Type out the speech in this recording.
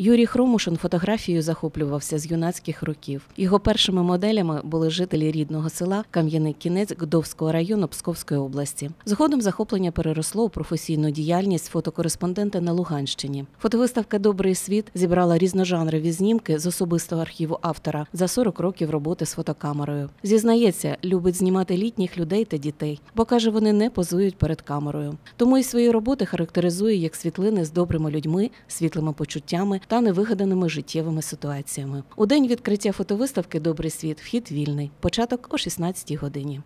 Юрій Хромушин фотографією захоплювався з юнацьких років. Його першими моделями були жителі рідного села Кам'яний Кінець Гдовського району Псковської області. Згодом захоплення переросло у професійну діяльність фотокореспондента на Луганщині. Фотовиставка Добрий світ зібрала різножанрові знімки з особистого архіву автора за 40 років роботи з фотокамерою. Зізнається, любить знімати літніх людей та дітей, бо каже, вони не позують перед камерою. Тому й свої роботи характеризує як світлини з добрими людьми, світлими почуттями та невигаданими життєвими ситуаціями. У день відкриття фотовиставки Добрий світ вхід вільний. Початок о 16-й годині.